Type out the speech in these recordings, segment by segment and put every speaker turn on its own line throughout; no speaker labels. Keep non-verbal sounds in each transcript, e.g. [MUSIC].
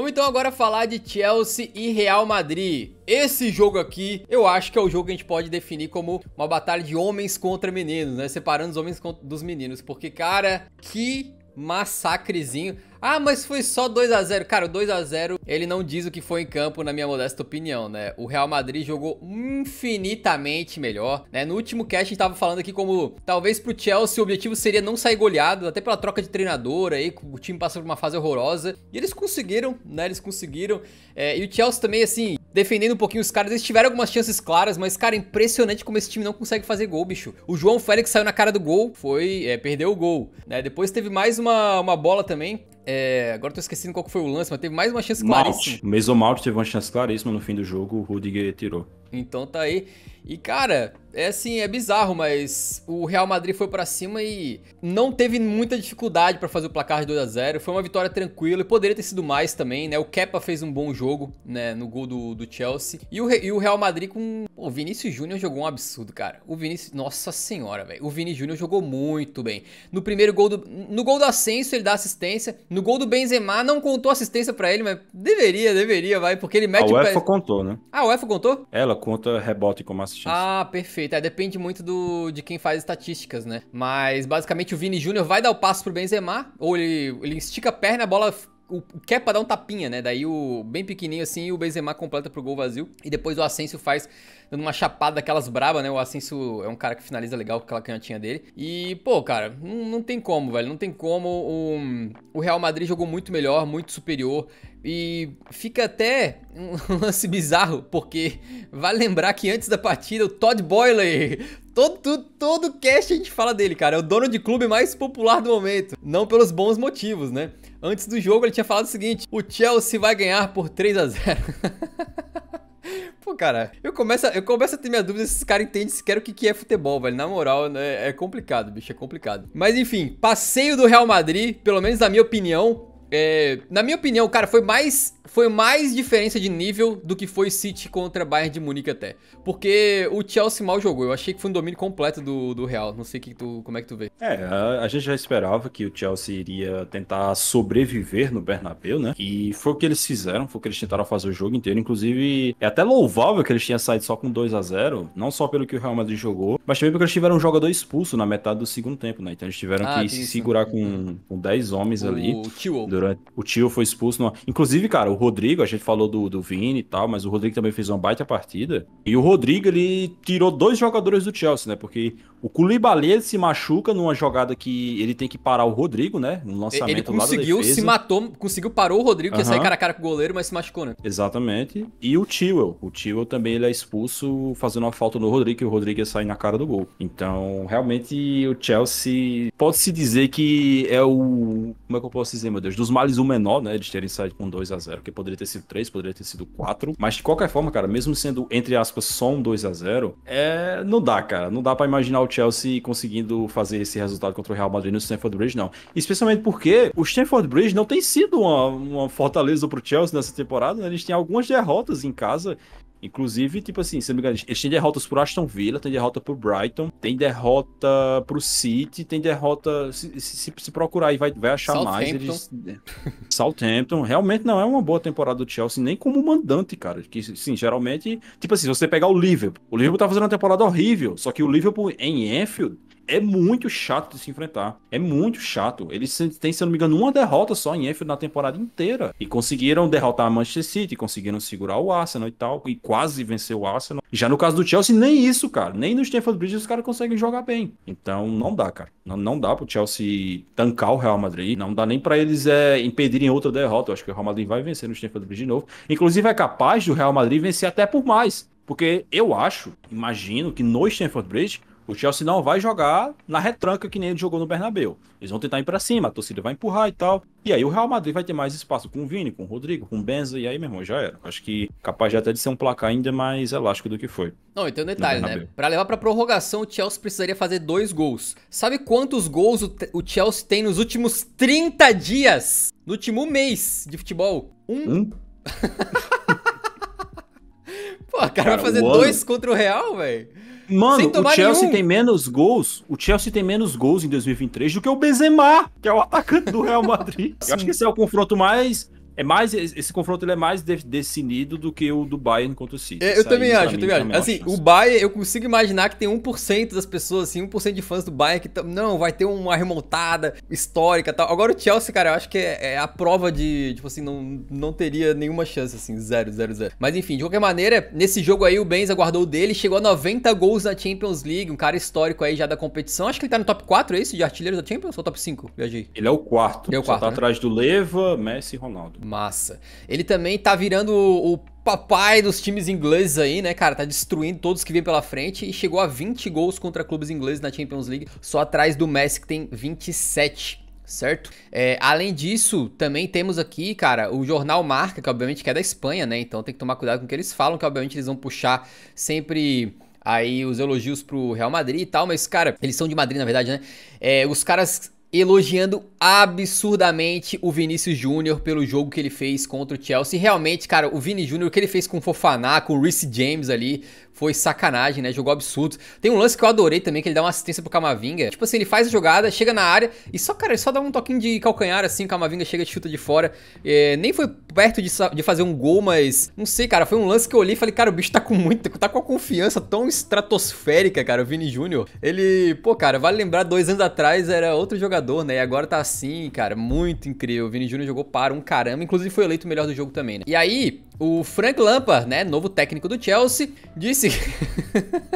Vamos então agora falar de Chelsea e Real Madrid. Esse jogo aqui, eu acho que é o jogo que a gente pode definir como uma batalha de homens contra meninos, né? Separando os homens dos meninos, porque cara, que massacrezinho. Ah, mas foi só 2 a 0 Cara, o 2x0, ele não diz o que foi em campo, na minha modesta opinião, né? O Real Madrid jogou infinitamente melhor, né? No último cast, a gente tava falando aqui como talvez pro Chelsea o objetivo seria não sair goleado, até pela troca de treinador aí, o time passou por uma fase horrorosa. E eles conseguiram, né? Eles conseguiram. É, e o Chelsea também, assim, defendendo um pouquinho os caras, eles tiveram algumas chances claras, mas, cara, impressionante como esse time não consegue fazer gol, bicho. O João Félix saiu na cara do gol, foi, é, perdeu o gol, né? Depois teve mais uma, uma bola também, é, agora tô esquecendo qual foi o lance, mas teve mais uma chance claríssima.
O Malt teve uma chance claríssima no fim do jogo, o Rudiger tirou.
Então tá aí. E cara, é assim, é bizarro, mas o Real Madrid foi para cima e não teve muita dificuldade para fazer o placar de 2 a 0. Foi uma vitória tranquila e poderia ter sido mais também, né? O Kepa fez um bom jogo, né, no gol do, do Chelsea. E o, e o Real Madrid com o Vinícius Júnior jogou um absurdo, cara. O Vinícius, nossa senhora, velho. O Vinícius Júnior jogou muito bem. No primeiro gol do no gol do Ascenso ele dá assistência, no gol do Benzema não contou assistência para ele, mas deveria, deveria, vai, porque ele mete a UEFA o pé. contou, né? Ah, a UEFA contou?
Ela conta rebote como assistência.
Ah, perfeito. É, depende muito do de quem faz estatísticas, né? Mas basicamente o Vini Júnior vai dar o passo pro Benzema, ou ele, ele estica a perna, a bola o Kepa dá um tapinha, né? Daí o bem pequenininho assim, e o Benzema completa pro gol vazio e depois o Asensio faz dando uma chapada daquelas braba, né? O Asensio é um cara que finaliza legal com aquela canhotinha dele. E, pô, cara, não, não tem como, velho, não tem como. O, o Real Madrid jogou muito melhor, muito superior e fica até um [LAUGHS] lance bizarro, porque vale lembrar que antes da partida o Todd Boyler, Todo, todo, todo cast a gente fala dele, cara. É o dono de clube mais popular do momento. Não pelos bons motivos, né? Antes do jogo ele tinha falado o seguinte: o Chelsea vai ganhar por 3 a 0. [LAUGHS] Pô, cara, eu começo, a, eu começo a ter minha dúvida se esses cara entendem sequer o que, que é futebol, velho. Na moral, né, é complicado, bicho, é complicado. Mas enfim, passeio do Real Madrid, pelo menos na minha opinião. É, na minha opinião, cara, foi mais foi mais diferença de nível do que foi City contra Bayern de Munique até. Porque o Chelsea mal jogou. Eu achei que foi um domínio completo do, do Real. Não sei que tu, como é que tu vê. É, a, a,
gente já esperava que o Chelsea iria tentar sobreviver no Bernabéu, né? E foi o que eles fizeram, foi o que eles tentaram fazer o jogo inteiro. Inclusive, é até louvável que eles tinham saído só com 2 a 0 não só pelo que o Real Madrid jogou, mas também porque eles tiveram um jogador expulso na metade do segundo tempo, né? Então eles tiveram ah, que se segurar com, uhum. com 10 homens o, ali. O Tio. Durante... O Tio foi expulso. No... Inclusive, cara, o Rodrigo, a gente falou do, do Vini e tal, mas o Rodrigo também fez uma baita partida. E o Rodrigo, ele tirou dois jogadores do Chelsea, né? Porque o Koulibaly se machuca numa jogada que ele tem que parar o Rodrigo, né? No lançamento ele conseguiu, lá da se
matou, conseguiu, parou o Rodrigo, que uhum. É ia sair cara a cara
com o goleiro, mas se machucou, né? Exatamente. E o Tewell. O Tewell também ele é expulso fazendo uma falta no Rodrigo, e o Rodrigo ia sair na cara do gol. Então, realmente, o Chelsea pode-se dizer que é o... Como é que eu posso dizer, meu Deus? Dos males o menor, né? De terem saído com 2 a 0 que poderia ter sido 3, poderia ter sido 4. Mas, de qualquer forma, cara, mesmo sendo, entre aspas, só um 2 a 0 é... Não dá, cara. Não dá para imaginar o Chelsea conseguindo fazer esse resultado contra o Real Madrid no Stamford Bridge, não. Especialmente porque o Stamford Bridge não tem sido uma, uma fortaleza para o Chelsea nessa temporada, né? Eles têm algumas derrotas em casa Inclusive, tipo assim, se não me engano, eles têm derrotas pro Aston Villa, tem derrota pro Brighton, tem derrota pro City, tem derrota. Se, se, se procurar aí, vai, vai achar mais. Eles... Southampton, realmente não é uma boa temporada do Chelsea, nem como mandante, cara. Que, sim, geralmente. Tipo assim, se você pegar o Liverpool, o Liverpool tá fazendo uma temporada horrível, só que o Liverpool em Enfield é muito chato de se enfrentar. É muito chato. Eles têm, se eu não me engano, uma derrota só em Enfield na temporada inteira. E conseguiram derrotar a Manchester City, conseguiram segurar o Arsenal e tal, e quase venceu o Arsenal. Já no caso do Chelsea, nem isso, cara. Nem no Stamford Bridge os caras conseguem jogar bem. Então, não dá, cara. Não, não dá pro Chelsea tancar o Real Madrid. Não dá nem para eles é, impedirem outra derrota. Eu acho que o Real Madrid vai vencer no Stamford Bridge de novo. Inclusive, é capaz do Real Madrid vencer até por mais. Porque eu acho, imagino que no Stamford Bridge o Chelsea não vai jogar na retranca que nem ele jogou no Bernabeu. Eles vão tentar ir para cima, a torcida vai empurrar e tal. E aí o Real Madrid vai ter mais espaço com o Vini, com o Rodrigo, com o Benza, e aí, meu irmão, já era. Acho que capaz já até de ser um placar ainda mais elástico do que foi.
Não, e tem um detalhe, né? Para levar para prorrogação, o Chelsea precisaria fazer dois gols. Sabe quantos gols o, Chelsea tem nos últimos 30 dias? No último mês de futebol? Um.
um? [LAUGHS] Pô, o cara, cara vai fazer dois
contra o Real, velho. Mano, o Chelsea nenhum. tem
menos gols. O Chelsea tem menos gols em 2023 do que o Benzema, que é o atacante do Real Madrid. [LAUGHS] Eu acho que esse é o confronto mais é mais esse confronto ele é mais de, decidido do que o do Bayern contra o City. É, eu, também acho, eu também assim, acho, eu também acho. Assim,
o Bayern, eu consigo imaginar que tem 1% das pessoas, assim, 1% de fãs do Bayern que não, vai ter uma remontada histórica e tal. Agora o Chelsea, cara, eu acho que é, é, a prova de, tipo assim, não, não teria nenhuma chance, assim, 0, 0, 0. Mas enfim, de qualquer maneira, nesse jogo aí o Benz aguardou dele, chegou a 90 gols na Champions League, um cara histórico aí já da competição. Acho que ele tá no top 4, é isso? De artilheiros da Champions ou top 5? Viajei. Ele é o quarto. Ele é o quarto, Só tá né? atrás do Leva, Messi e Ronaldo. Massa. Ele também tá virando o, o papai dos times ingleses aí, né, cara? Tá destruindo todos que vêm pela frente e chegou a 20 gols contra clubes ingleses na Champions League, só atrás do Messi que tem 27 certo? É, além disso, também temos aqui, cara, o jornal Marca, que obviamente que é da Espanha, né? Então tem que tomar cuidado com o que eles falam, que obviamente eles vão puxar sempre aí os elogios pro Real Madrid e tal, mas, cara, eles são de Madrid, na verdade, né? É, os caras elogiando absurdamente o Vinícius Júnior pelo jogo que ele fez contra o Chelsea. Realmente, cara, o Vini Júnior, o que ele fez com o Fofaná, com o Reece James ali, foi sacanagem, né? Jogou absurdo. Tem um lance que eu adorei também, que ele dá uma assistência pro Camavinga. Tipo assim, ele faz a jogada, chega na área e só, cara, ele só dá um toquinho de calcanhar assim, o Camavinga chega e chuta de fora. É, nem foi perto de, de, fazer um gol, mas não sei, cara, foi um lance que eu olhei e falei, cara, o bicho tá com muita, tá com a confiança tão estratosférica, cara, o Vini Júnior. Ele, pô, cara, vale lembrar, dois anos atrás era outro jogador jogador, né? E agora tá assim, cara, muito incrível. O Vini Jr. jogou para um caramba, inclusive foi eleito o melhor do jogo também, né? E aí, o Frank Lampard, né, novo técnico do Chelsea, disse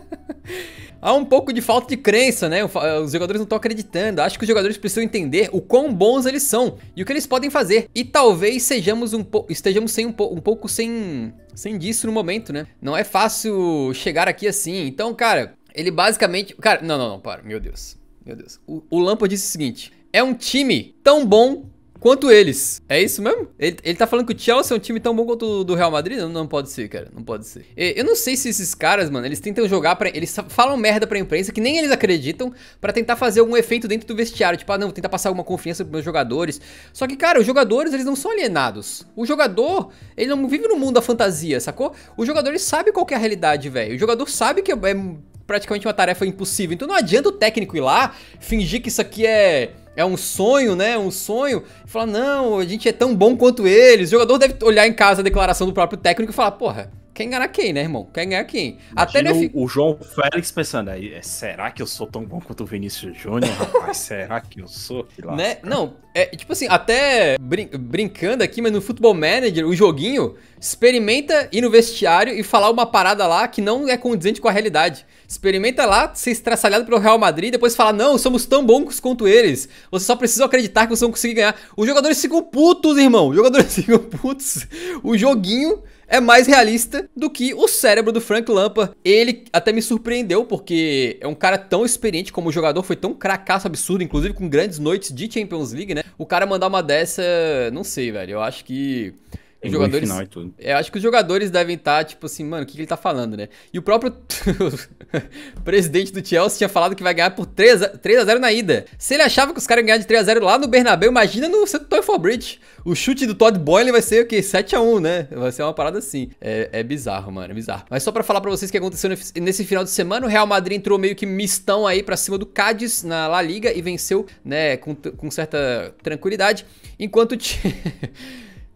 [LAUGHS] Há um pouco de falta de crença, né? Os jogadores não estão acreditando. Acho que os jogadores precisam entender o quão bons eles são e o que eles podem fazer. E talvez sejamos um estejamos sem um, po um pouco sem sem disso no momento, né? Não é fácil chegar aqui assim. Então, cara, ele basicamente, cara, não, não, não, para. Meu Deus. Meu Deus. O, o Lampa disse o seguinte: é um time tão bom quanto eles. É isso mesmo? Ele, ele tá falando que o Chelsea é um time tão bom quanto o do Real Madrid? Não, não pode ser, cara. Não pode ser. E, eu não sei se esses caras, mano, eles tentam jogar para Eles falam merda pra imprensa que nem eles acreditam para tentar fazer algum efeito dentro do vestiário. Tipo, ah, não, vou tentar passar alguma confiança pros meus jogadores. Só que, cara, os jogadores, eles não são alienados. O jogador, ele não vive no mundo da fantasia, sacou? O jogador, ele sabe qual é a realidade, velho. O jogador sabe que é, é praticamente uma tarefa impossível. Então não adianta o técnico ir lá, fingir que isso aqui é é um sonho, né? Um sonho. E falar, não, a gente é tão bom quanto eles. O jogador deve olhar em casa a declaração do próprio técnico e falar, porra, quer enganar quem, né, irmão? Quer enganar quem? Imagina Até o, F... o João Félix pensando aí, é, será que eu sou tão bom quanto o Vinícius Júnior, rapaz? [LAUGHS] será que eu sou? Né? Não, é tipo assim, até brin brincando aqui, mas no Futebol Manager, o joguinho, experimenta ir no vestiário e falar uma parada lá que não é condizente com a realidade. Experimenta lá ser estraçalhado pelo Real Madrid e depois falar: não, somos tão bons quanto eles. Você só precisa acreditar que vocês vão conseguir ganhar. Os jogadores ficam putos, irmão. Os jogadores [LAUGHS] ficam putos. O joguinho é mais realista do que o cérebro do Frank Lampard. Ele até me surpreendeu, porque é um cara tão experiente como jogador, foi tão cracaço absurdo, inclusive com grandes noites de Champions League, né? O cara mandar uma dessa, não sei, velho. Eu acho que os jogadores. Final e tudo. Eu é, acho que os jogadores devem estar, tá, tipo assim, mano, o que, que ele tá falando, né? E o próprio [LAUGHS] presidente do Chelsea tinha falado que vai ganhar por 3 a, 0 na ida. Se ele achava que os caras iam ganhar de 3 a 0 lá no Bernabéu, imagina no Stamford Bridge. O chute do Todd Boyle vai ser o quê? 7 a 1 né? Vai ser uma parada assim. É, é bizarro, mano, é bizarro. Mas só para falar para vocês o que aconteceu nesse final de semana, o Real Madrid entrou meio que mistão aí para cima do Cádiz na La Liga e venceu, né, com, com certa tranquilidade, enquanto o [LAUGHS]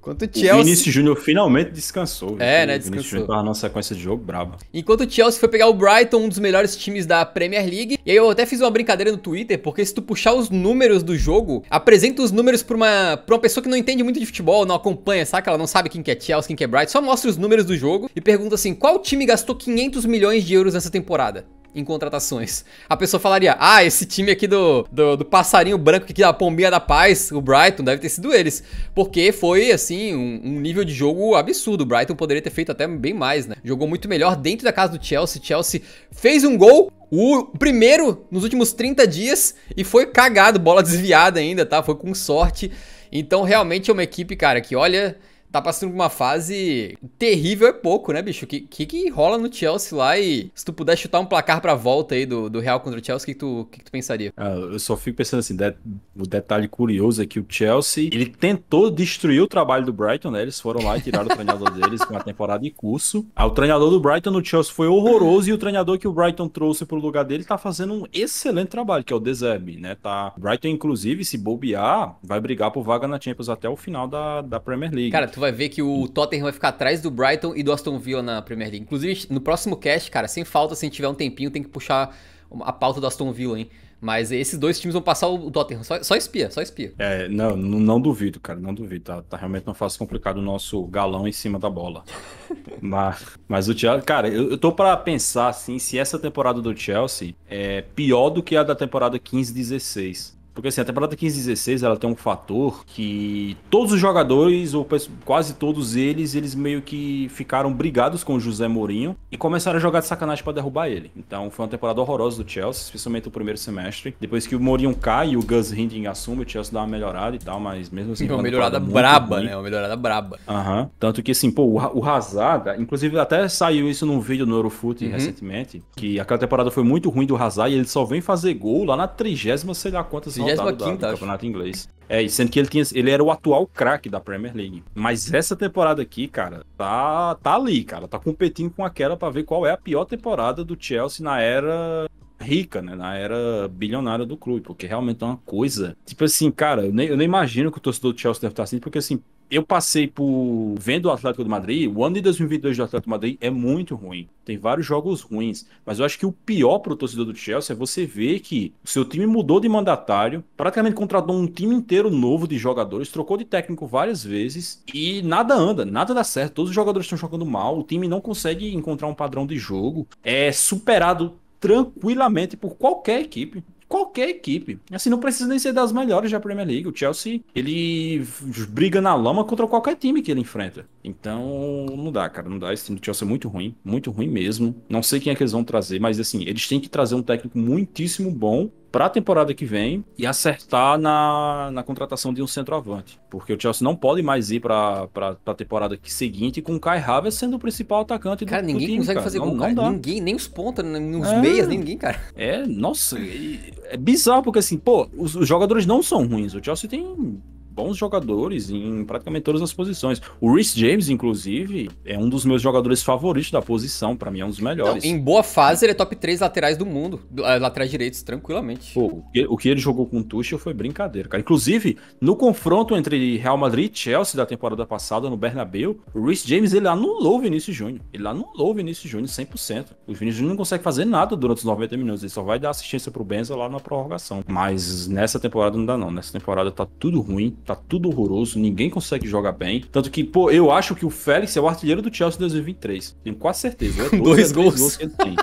Enquanto o Chelsea. O Vinícius
Júnior finalmente descansou.
É, né? Descansou. O Vinícius Júnior
tava numa sequência de jogo braba.
Enquanto o Chelsea foi pegar o Brighton, um dos melhores times da Premier League. E aí eu até fiz uma brincadeira no Twitter, porque se tu puxar os números do jogo, apresenta os números pra uma, pra uma pessoa que não entende muito de futebol, não acompanha, saca? Ela não sabe quem que é Chelsea, quem que é Brighton. Só mostra os números do jogo e pergunta assim: qual time gastou 500 milhões de euros nessa temporada? em contratações. A pessoa falaria: ah, esse time aqui do, do, do passarinho branco aqui da Pombinha da Paz, o Brighton, deve ter sido eles. Porque foi, assim, um, um, nível de jogo absurdo. O Brighton poderia ter feito até bem mais, né? Jogou muito melhor dentro da casa do Chelsea. Chelsea fez um gol. O primeiro nos últimos 30 dias e foi cagado, bola desviada ainda, tá? Foi com sorte. Então, realmente é uma equipe, cara, que olha, tá passando por uma fase terrível é pouco, né, bicho? O que, que, que rola no Chelsea lá e se tu puder chutar um placar pra volta aí do, do Real contra o Chelsea, o que, que, tu, que, que tu pensaria? Ah, eu só fico pensando assim, de,
o detalhe curioso é que o Chelsea, ele tentou destruir o trabalho do Brighton, né? Eles foram lá e tiraram o treinador deles com a temporada em curso. Ah, o treinador do Brighton no Chelsea foi horroroso e o treinador que o Brighton trouxe pro lugar dele tá fazendo um excelente trabalho, que é o Deserbe, né? Tá... Brighton, inclusive,
se bobear, vai brigar por vaga na Champions até o final da, da Premier League. Cara, tu vai ver que o Tottenham vai ficar atrás do Brighton e do Aston Villa na Premier League. Inclusive, no próximo cast, cara, sem falta, se tiver um tempinho, tem que puxar a pauta do Aston Villa, hein? Mas esses dois times vão passar o Tottenham. Só, só espia, só espia.
É, não, não duvido, cara, não duvido. Tá, tá realmente não fase complicado o nosso galão em cima da bola. [LAUGHS] mas, mas o Chelsea, cara, eu, eu tô para pensar assim, se essa temporada do Chelsea é pior do que a da temporada 15-16. Porque assim, a temporada 15-16 ela tem um fator que todos os jogadores, ou quase todos eles, eles meio que ficaram brigados com o José Mourinho e começaram a jogar de sacanagem para derrubar ele. Então foi uma temporada horrorosa do Chelsea, especialmente o primeiro semestre. Depois que o Mourinho cai e o Gus Hinding assume, o Chelsea dá uma melhorada e tal, mas mesmo assim. Uma melhorada braba, ruim. né? Uma melhorada braba. Aham. Uhum. Tanto que assim, pô, o Hazard, inclusive até saiu isso num vídeo no Eurofoot uhum. recentemente, que aquela temporada foi muito ruim do Hazard e ele só vem fazer gol lá na trigésima, sei lá quantas anotado 25ª, da, do campeonato inglês. É, sendo que ele, tinha, ele era o atual craque da Premier League. Mas essa temporada aqui, cara, tá, tá ali, cara. Tá competindo com aquela para ver qual é a pior temporada do Chelsea na era rica, né? Na era bilionária do clube, porque realmente é uma coisa. Tipo assim, cara, eu nem, eu nem imagino que o torcedor do Chelsea deve estar assim, porque assim, eu passei por vendo o Atlético do Madrid, o ano de 2022 do Atlético do Madrid é muito ruim. Tem vários jogos ruins, mas eu acho que o pior para o torcedor do Chelsea é você ver que o seu time mudou de mandatário, praticamente contratou um time inteiro novo de jogadores, trocou de técnico várias vezes e nada anda, nada dá certo. Todos os jogadores estão jogando mal, o time não consegue encontrar um padrão de jogo, é superado tranquilamente por qualquer equipe qualquer equipe. Assim, não precisa nem ser das melhores da Premier League. O Chelsea, ele briga na lama contra qualquer time que ele enfrenta. Então, não dá, cara, não dá. Esse time do Chelsea é muito ruim, muito ruim mesmo. Não sei quem é que eles vão trazer, mas assim, eles têm que trazer um técnico muitíssimo bom para a temporada que vem e acertar na, na contratação de um centroavante. Porque o Chelsea não pode mais ir para a temporada seguinte com o Kai Havertz sendo o principal atacante cara, do, ninguém do time, consegue fazer não, gol, não cara. Ninguém,
nem os pontas, nem os é, meias, nem ninguém,
cara. É, nossa, é, é bizarro, porque assim, pô, os, os jogadores não são ruins. O Chelsea tem bons jogadores em praticamente todas as posições. O Rhys James, inclusive, é um dos meus jogadores favoritos da posição, para mim é um dos então, melhores. Não, em
boa fase, ele é top 3 laterais do mundo, eh, laterais direitos, tranquilamente.
Pô, o que ele jogou com o Tuchel foi brincadeira, cara. Inclusive, no confronto entre Real Madrid e Chelsea da temporada passada no Bernabeu, o Rhys James, ele anulou o Vinícius Júnior. Ele anulou o Vinícius Júnior 100%. O Vinícius Júnior não consegue fazer nada durante os 90 minutos, ele só vai dar assistência pro Benza lá na prorrogação. Mas nessa temporada não dá não, nessa temporada tá tudo ruim, tá tudo horroroso, ninguém consegue jogar bem. Tanto que, pô, eu acho que o Félix é o artilheiro do Chelsea 2023. Tenho quase certeza. É [LAUGHS] dois gols. gols que ele tem.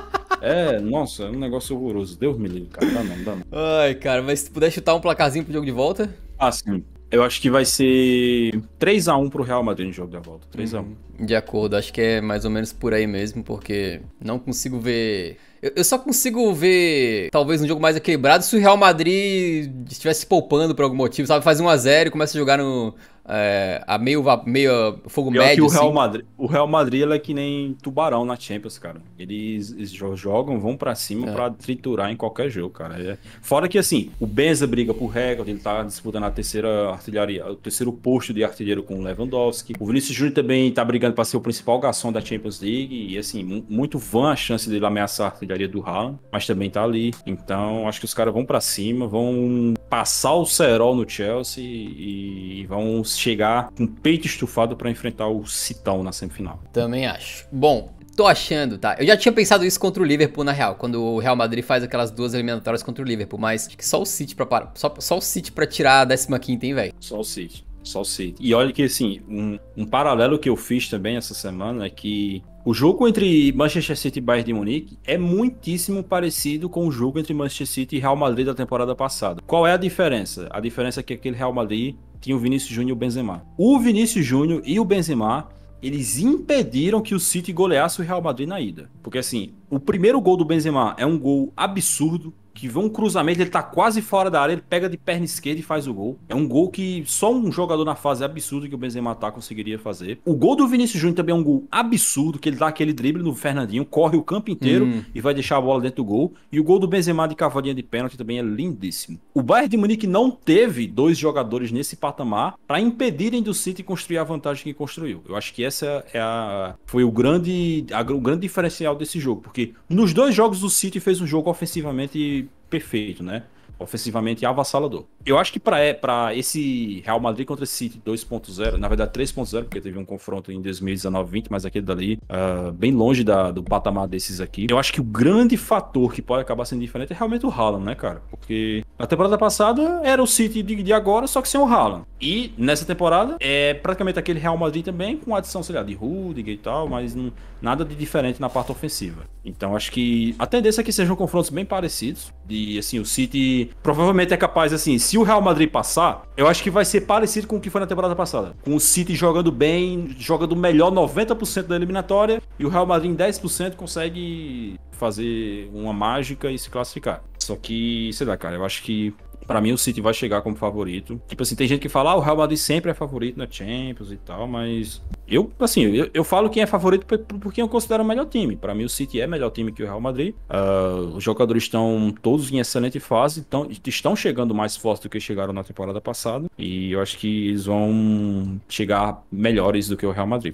É, nossa, é um negócio horroroso. Deus me livre, cara. Dá não, dá não.
Ai, cara, mas se puder chutar um placarzinho pro jogo de volta? Ah, sim. Eu acho que vai ser 3 a 1 pro Real Madrid no jogo de volta. 3 x a 1 uhum. De acordo, acho que é mais ou menos por aí mesmo, porque não consigo ver eu, eu, só consigo ver, talvez, um jogo mais equilibrado se o Real Madrid estivesse poupando por algum motivo, sabe? Faz um a zero e começa a jogar no. É, a meio, meio fogo Pior médio. Assim. o, Real Madrid,
o Real Madrid é que nem tubarão na Champions, cara. Eles, eles jogam, vão para cima é. para triturar em qualquer jogo, cara. É. Fora que assim, o Benza briga por recorde, ele tá disputando a terceira artilharia, o terceiro posto de artilheiro com o Lewandowski. O Vinícius Júnior também tá brigando para ser o principal garçom da Champions League. E assim, muito vã a chance dele ameaçar a artilharia do Haaland, mas também tá ali. Então, acho que os caras vão para cima, vão passar o cerol no Chelsea e, vão chegar com o peito estufado para enfrentar o Citão na semifinal.
Também acho. Bom, Tô achando, tá? Eu já tinha pensado isso contra o Liverpool, na real, quando o Real Madrid faz aquelas duas eliminatórias contra o Liverpool, mas acho que só o City para Só, só o City pra tirar a 15, hein, velho? Só o City.
Só City. E olha que, assim, um, um paralelo que eu fiz também essa semana é que o jogo entre Manchester City e Bayern de Munique é muitíssimo parecido com o jogo entre Manchester City e Real Madrid da temporada passada. Qual é a diferença? A diferença é que aquele Real Madrid tinha o Vinícius Júnior e o Benzema. O Vinícius Júnior e o Benzema eles impediram que o City goleasse o Real Madrid na ida. Porque assim, o primeiro gol do Benzema é um gol absurdo, que vê um cruzamento, ele tá quase fora da área, ele pega de perna esquerda e faz o gol. É um gol que só um jogador na fase absurda que o Benzema tá conseguiria fazer. O gol do Vinícius Júnior também é um gol absurdo, que ele dá aquele drible no Fernandinho, corre o campo inteiro hum. e vai deixar a bola dentro do gol. E o gol do Benzema de cavadinha de pênalti também é lindíssimo. O Bayern de Munique não teve dois jogadores nesse patamar para impedirem do City construir a vantagem que construiu. Eu acho que essa é a, foi o grande, a, o grande diferencial desse jogo, porque nos dois jogos o City fez um jogo ofensivamente perfeito, né? Ofensivamente avassalador. Eu acho que para é, esse Real Madrid contra esse City 2.0, na verdade 3.0, porque teve um confronto em 2019-20, mas aquele dali, uh, bem longe da, do patamar desses aqui. Eu acho que o grande fator que pode acabar sendo diferente é realmente o Haaland, né, cara? Porque na temporada passada era o City de, de agora, só que sem o Haaland. E nessa temporada é praticamente aquele Real Madrid também, com adição, sei lá, de Rudiger e tal, mas não, nada de diferente na parte ofensiva. Então acho que a tendência é que sejam confrontos bem parecidos. E assim, o City provavelmente é capaz, assim, se o Real Madrid passar, eu acho que vai ser parecido com o que foi na temporada passada. Com o City jogando bem, jogando melhor 90% da eliminatória e o Real Madrid em 10% consegue fazer uma mágica e se classificar. Só que, sei lá, cara, eu acho que para mim o City vai chegar como favorito. Tipo assim, tem gente que fala, ah, o Real Madrid sempre é favorito na Champions e tal, mas eu, assim, eu, eu falo quem é favorito porque eu considero o melhor time. Para mim o City é melhor time que o Real Madrid. Uh, os jogadores estão todos em excelente fase, tão, estão chegando mais fortes do que chegaram na temporada passada e eu acho que eles vão chegar melhores do que o Real Madrid.